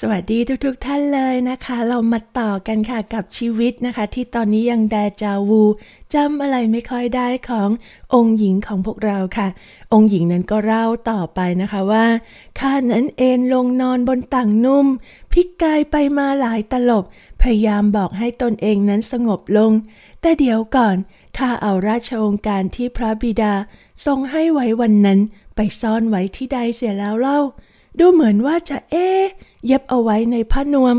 สวัสดีทุกๆทท่านเลยนะคะ เรามาต่อกันค่ะกับชีวิตนะคะที่ตอนนี้ยังแดจาวูจำอะไรไม่ค่อยได้ขององค์หญิงของพวกเราค่ะ องค์หญิงนั้นก็เล่าต่อไปนะคะว่าข้านั้นเอนลงนอนบนต่างนุ่มพลิกกายไปมาหลายตลบ พยายามบอกให้ตนเองนั้นสงบลง แต่เดี๋ยวก่อนข้าเอาราชองค์การที่พระบิดาทรงให้ไว้วันนั้นไปซ่อนไว้ที่ใดเสียแล้วเล่าดูเหมือนว่าจะเอ๊เย็บเอาไว้ในผ้านวม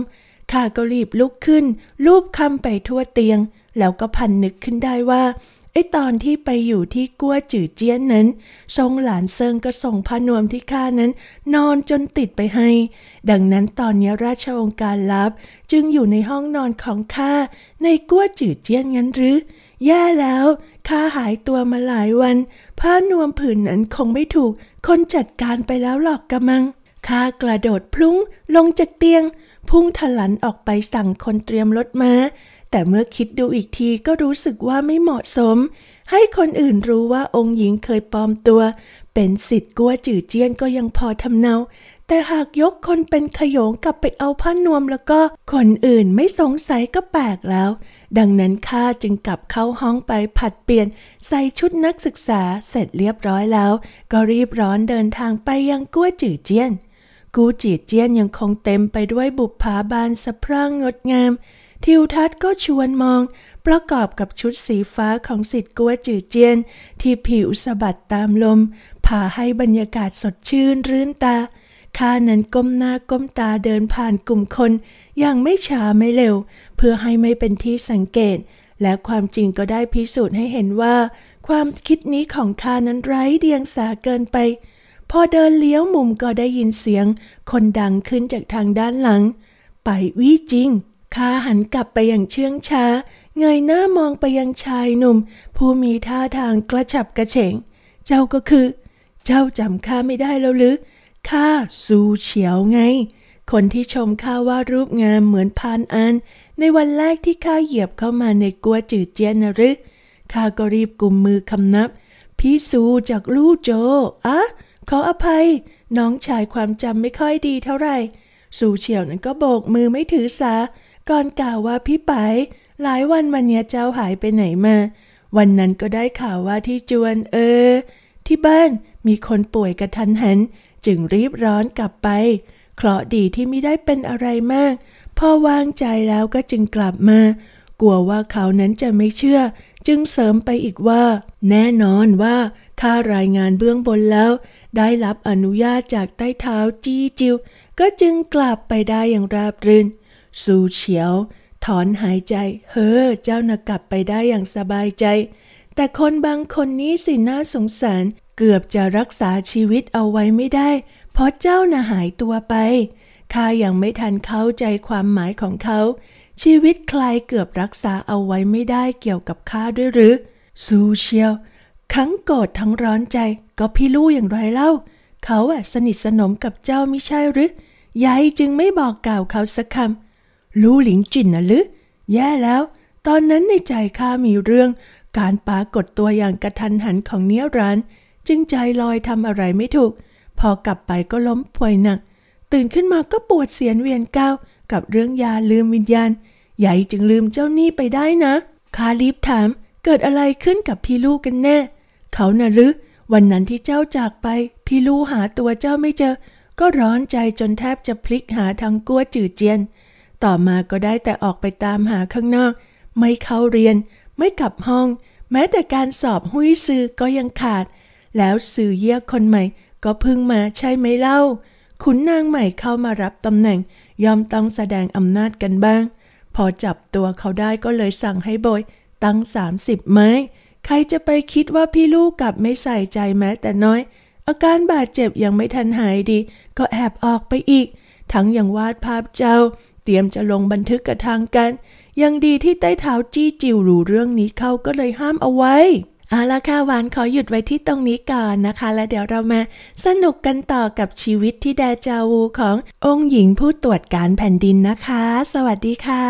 ข้าก็รีบลุกขึ้นรูปคำไปทั่วเตียง แล้วก็พันนึกขึ้นได้ว่าไอตอนที่ไปอยู่ที่กั้วจื่อเจี้ยนนั้น ทรงหลานเซิงก็ส่งพานวมที่ข้านั้นนอนจนติดไปให้ ดังนั้นตอนนี้ราชองค์การลับจึงอยู่ในห้องนอนของข้าในกั้วจื่อเจี้ยนงั้นหรือ แย่แล้วข้าหายตัวมาหลายวันผ้านวมผืนนั้นคงไม่ถูกคนจัดการไปแล้วหรอกกระมังข้ากระโดดพลุ้งลงจากเตียง พุ่งทะลันออกไปสั่งคนเตรียมรถมา้าแต่เมื่อคิดดูอีกทีก็รู้สึกว่าไม่เหมาะสม ให้คนอื่นรู้ว่าองค์หญิงเคยปลอมตัว เป็นสิทธิ์กัวจื่อเจี้ยนก็ยังพอทำเนา แต่หากยกคนเป็นขยงกลับไปเอาผ้านวมแล้วก็คนอื่นไม่สงสัยก็แปลกแล้ว ดังนั้นข้าจึงกลับเข้าห้องไปผัดเปลี่ยน ใส่ชุดนักศึกษา เสร็จเรียบร้อยแล้ว ก็รีบร้อนเดินทางไปยังกัวจื่อเจี้ยนกูจีเจียนยังคงเต็มไปด้วยบุปผาบานสะพรั่งงดงามทิวทัศน์ก็ชวนมองประกอบกับชุดสีฟ้าของสิทธิ์กัวจือเจียนที่ผิวสะบัดตามลมผ่าให้บรรยากาศสดชื่นรื่นตาข้านั้นก้มหน้าก้มตาเดินผ่านกลุ่มคนอย่างไม่ช้าไม่เร็ว เพื่อให้ไม่เป็นที่สังเกต และความจริงก็ได้พิสูจน์ให้เห็นว่า ความคิดนี้ของข้านั้นไร้เดียงสาเกินไปพอเดินเลี้ยวมุมก็ได้ยินเสียง คนดังขึ้นจากทางด้านหลัง ไปวี่จริงข้าหันกลับไปอย่างเชื่องช้าเงยหน้ามองไปยังชายหนุ่ม ผู้มีท่าทางกระฉับกระเฉง เจ้าก็คือ เจ้าจำข้าไม่ได้แล้วหรือข้าซูเฉียวไง คนที่ชมข้าว่ารูปงามเหมือนพานอันในวันแรกที่ข้าเหยียบเข้ามาในกัวจืดเจียนนะหรือข้าก็รีบกุมมือคำนับพี่ซูจากลู่โจอะขออภัย น้องชายความจำไม่ค่อยดีเท่าไหร่สู่เฉียวนั้นก็โบกมือไม่ถือสาก่อนกล่าวว่าพี่ไปหลายวันมาเนี้ยเจ้าหายไปไหนมา วันนั้นก็ได้ข่าวว่าที่จวนเออ ที่บ้านมีคนป่วยกระทันหัน จึงรีบร้อนกลับไปเคราะดีที่ไม่ได้เป็นอะไรมากพอวางใจแล้วก็จึงกลับมา กลัวว่าเขานั้นจะไม่เชื่อ จึงเสริมไปอีกว่า แน่นอนว่าถ้ารายงานเบื้องบนแล้ว ได้รับอนุญาตจากใต้เท้าจี้จิว ก็จึงกลับไปได้อย่างราบรื่นสูเฉียว ถอนหายใจ เฮ้อเจ้านะกลับไปได้อย่างสบายใจ แต่คนบางคนนี้สิน่าสงสารเกือบจะรักษาชีวิตเอาไว้ไม่ได้เพราะเจ้านะหายตัวไปข้ายังไม่ทันเข้าใจความหมายของเขา ชีวิตใครเกือบรักษาเอาไว้ไม่ได้เกี่ยวกับข้าด้วยหรือ ซูเชียวทั้งโกรธทั้งร้อนใจก็พี่ลู่อย่างไรเล่า เขาอะสนิทสนมกับเจ้าไม่ใช่หรือยายจึงไม่บอกกล่าวเขาสักคำลู่หลิงจินน่ะหรือ แย่แล้ว ตอนนั้นในใจข้ามีเรื่อง การปากฏตัวอย่างกระทันหันของเนี้ยร้าน จึงใจลอยทำอะไรไม่ถูก พอกลับไปก็ล้มป่วยหนัก ตื่นขึ้นมาก็ปวดเสียนเวียนก้าว กับเรื่องยาลืมวิญญาณใหญ่จึงลืมเจ้านี่ไปได้นะ ข้ารีบถาม เกิดอะไรขึ้นกับพี่ลูกกันแน่เขาน่ะหรือวันนั้นที่เจ้าจากไป พี่ลูหาตัวเจ้าไม่เจอ ก็ร้อนใจจนแทบจะพลิกหาทางกั้วจืดเจียน ต่อมาก็ได้แต่ออกไปตามหาข้างนอก ไม่เข้าเรียน ไม่กลับห้อง แม้แต่การสอบหุ้ยซื้อก็ยังขาด แล้วสื่อเยี่ยคนใหม่ ก็พึ่งมาใช่ไหมเล่าขุนนางใหม่เข้ามารับตำแหน่งยอมต้องแสดงอำนาจกันบ้าง พอจับตัวเขาได้ก็เลยสั่งให้โบยตั้งสามสิบไม้ใครจะไปคิดว่าพี่ลูกกลับไม่ใส่ใจแม้แต่น้อย อาการบาดเจ็บยังไม่ทันหายดี ก็แอบออกไปอีก ทั้งยังวาดภาพเจ้า เตรียมจะลงบันทึกกับทางกัน ยังดีที่ใต้เท้าจี้จิวรู้เรื่องนี้เขาก็เลยห้ามเอาไว้เอาละค่ะหวานขอหยุดไว้ที่ตรงนี้ก่อนนะคะ แล้วเดี๋ยวเรามาสนุกกันต่อกับชีวิตที่แดจาวูขององค์หญิงผู้ตรวจการแผ่นดินนะคะ สวัสดีค่ะ